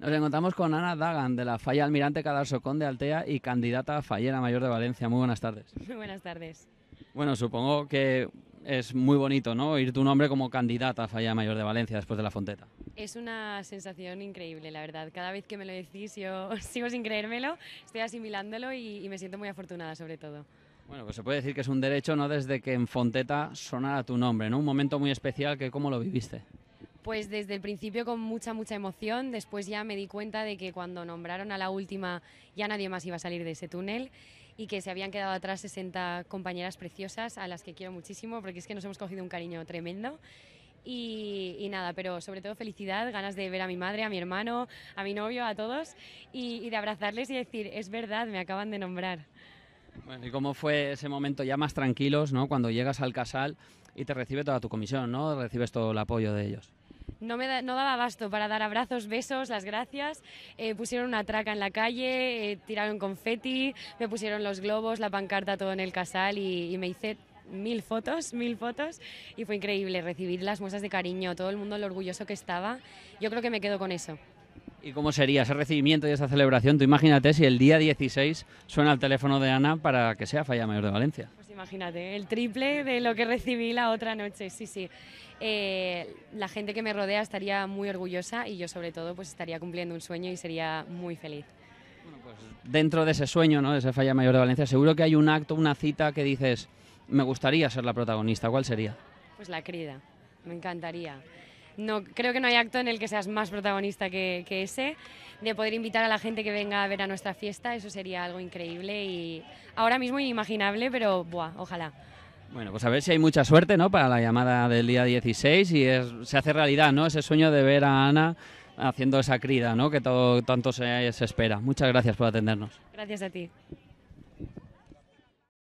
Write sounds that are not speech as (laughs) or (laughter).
Nos encontramos con Ana Dagan, de la Falla Almirante Cadarsocón de Altea y candidata a Fallera Mayor de Valencia. Muy buenas tardes. (laughs) Muy buenas tardes. Bueno, supongo que es muy bonito, ¿no? Oír tu nombre como candidata a Falla Mayor de Valencia después de la Fonteta. Es una sensación increíble, la verdad. Cada vez que me lo decís, yo (laughs) sigo sin creérmelo, estoy asimilándolo y, me siento muy afortunada, sobre todo. Bueno, pues se puede decir que es un derecho, ¿no? Desde que en Fonteta sonara tu nombre, ¿no? Un momento muy especial que, ¿cómo lo viviste? Pues desde el principio con mucha, mucha emoción. Después ya me di cuenta de que cuando nombraron a la última ya nadie más iba a salir de ese túnel y que se habían quedado atrás 60 compañeras preciosas a las que quiero muchísimo porque es que nos hemos cogido un cariño tremendo. Y, nada, pero sobre todo felicidad, ganas de ver a mi madre, a mi hermano, a mi novio, a todos y, y de abrazarles y decir, es verdad, me acaban de nombrar. Bueno, ¿y cómo fue ese momento ya más tranquilos, ¿no? cuando llegas al casal y te recibe toda tu comisión, ¿no? recibes todo el apoyo de ellos? no me no daba abasto para dar abrazos, besos, las gracias. Eh, pusieron una traca en la calle, eh, tiraron confeti, me pusieron los globos, la pancarta, todo en el casal y, y me hice mil fotos, (laughs) mil fotos y fue increíble recibir las muestras de cariño, todo el mundo lo orgulloso que estaba. Yo creo que me quedo con eso. ¿Y cómo sería ese recibimiento y esa celebración? Tú imagínate si el día 16 suena el teléfono de Ana para que sea Falla Mayor de Valencia imagínate, el triple de lo que recibí la otra noche, sí, sí. Eh, la gente que me rodea estaría muy orgullosa y yo sobre todo pues estaría cumpliendo un sueño y sería muy feliz. Pues, dentro de ese sueño, ¿no? de ese falla mayor de Valencia, seguro que hay un acto, una cita que dices, me gustaría ser la protagonista, ¿cuál sería? Pues la crida, me encantaría. No, creo que no hay acto en el que seas más protagonista que, ese. De poder invitar a la gente que venga a ver a nuestra fiesta, eso sería algo increíble y ahora mismo inimaginable, pero buah, ojalá. Bueno, pues a ver si hay mucha suerte, ¿no? Para la llamada del día 16 y se hace realidad, ¿no? Ese sueño de ver a Ana haciendo esa crida, ¿no? Que todo, tanto se espera. Muchas gracias por atendernos. Gracias a ti.